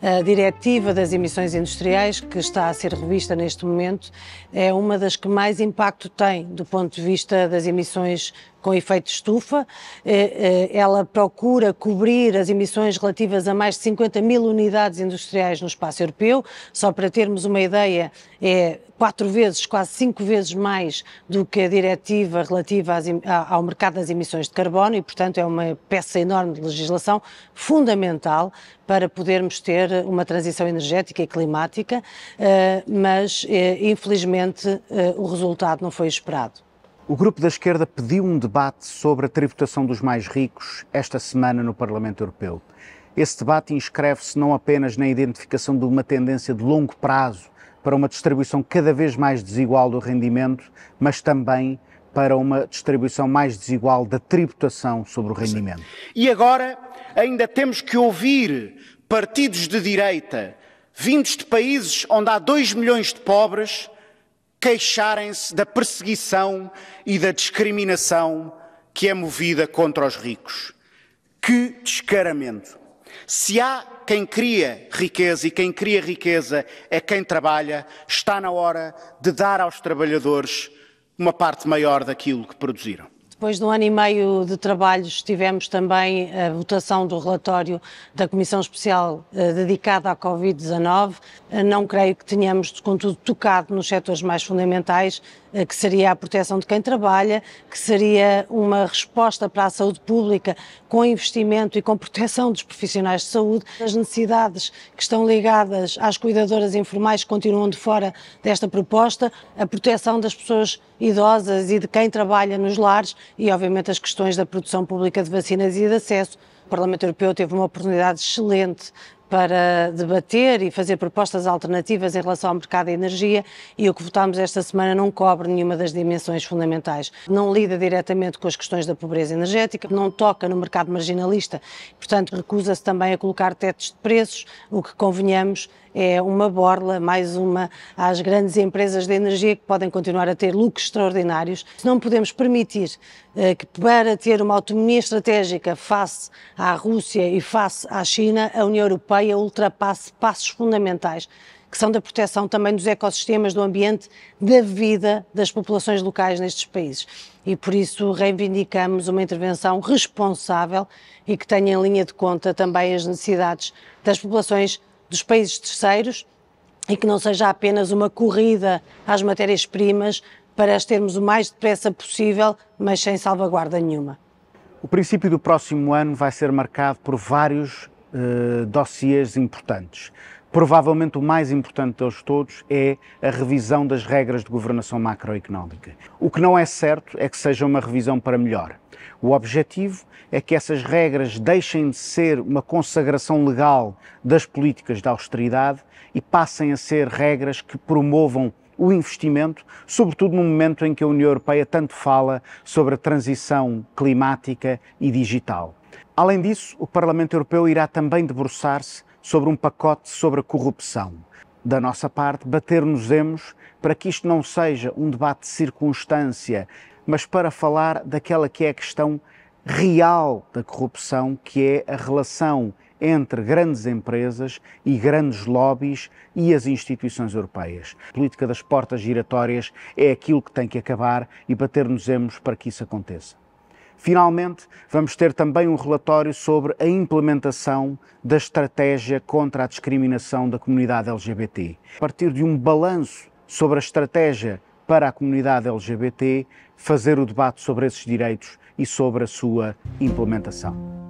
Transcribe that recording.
A diretiva das emissões industriais, que está a ser revista neste momento, é uma das que mais impacto tem do ponto de vista das emissões com efeito de estufa. Eh, eh, ela procura cobrir as emissões relativas a mais de 50 mil unidades industriais no espaço europeu. Só para termos uma ideia, é quatro vezes, quase cinco vezes mais do que a diretiva relativa ao mercado das emissões de carbono e, portanto, é uma peça enorme de legislação fundamental para podermos ter uma transição energética e climática, eh, mas eh, infelizmente eh, o resultado não foi esperado. O grupo da esquerda pediu um debate sobre a tributação dos mais ricos esta semana no Parlamento Europeu. Esse debate inscreve-se não apenas na identificação de uma tendência de longo prazo para uma distribuição cada vez mais desigual do rendimento, mas também para uma distribuição mais desigual da tributação sobre o é. rendimento. E agora ainda temos que ouvir partidos de direita vindos de países onde há 2 milhões de pobres queixarem-se da perseguição e da discriminação que é movida contra os ricos. Que descaramento! Se há quem cria riqueza e quem cria riqueza é quem trabalha, está na hora de dar aos trabalhadores uma parte maior daquilo que produziram. Depois de um ano e meio de trabalhos, tivemos também a votação do relatório da Comissão Especial eh, dedicada à Covid-19. Eh, não creio que tenhamos, contudo, tocado nos setores mais fundamentais eh, que seria a proteção de quem trabalha, que seria uma resposta para a saúde pública com investimento e com proteção dos profissionais de saúde. As necessidades que estão ligadas às cuidadoras informais continuam de fora desta proposta, a proteção das pessoas idosas e de quem trabalha nos lares e, obviamente, as questões da produção pública de vacinas e de acesso. O Parlamento Europeu teve uma oportunidade excelente para debater e fazer propostas alternativas em relação ao mercado de energia e o que votámos esta semana não cobre nenhuma das dimensões fundamentais. Não lida diretamente com as questões da pobreza energética, não toca no mercado marginalista, portanto recusa-se também a colocar tetos de preços, o que convenhamos é uma borla, mais uma às grandes empresas de energia que podem continuar a ter lucros extraordinários. Não podemos permitir eh, que para ter uma autonomia estratégica face à Rússia e face à China, a União Europeia Europeia ultrapasse passos fundamentais, que são da proteção também dos ecossistemas, do ambiente, da vida das populações locais nestes países. E por isso reivindicamos uma intervenção responsável e que tenha em linha de conta também as necessidades das populações dos países terceiros e que não seja apenas uma corrida às matérias-primas para as termos o mais depressa possível, mas sem salvaguarda nenhuma. O princípio do próximo ano vai ser marcado por vários eh, dossiês importantes. Provavelmente o mais importante deles todos é a revisão das regras de governação macroeconómica. O que não é certo é que seja uma revisão para melhor. O objetivo é que essas regras deixem de ser uma consagração legal das políticas de austeridade e passem a ser regras que promovam o investimento, sobretudo num momento em que a União Europeia tanto fala sobre a transição climática e digital. Além disso, o Parlamento Europeu irá também debruçar-se sobre um pacote sobre a corrupção. Da nossa parte, bater-nos-emos para que isto não seja um debate de circunstância, mas para falar daquela que é a questão real da corrupção, que é a relação entre grandes empresas e grandes lobbies e as instituições europeias. A política das portas giratórias é aquilo que tem que acabar e bater-nos-emos para que isso aconteça. Finalmente, vamos ter também um relatório sobre a implementação da estratégia contra a discriminação da comunidade LGBT. A partir de um balanço sobre a estratégia para a comunidade LGBT, fazer o debate sobre esses direitos e sobre a sua implementação.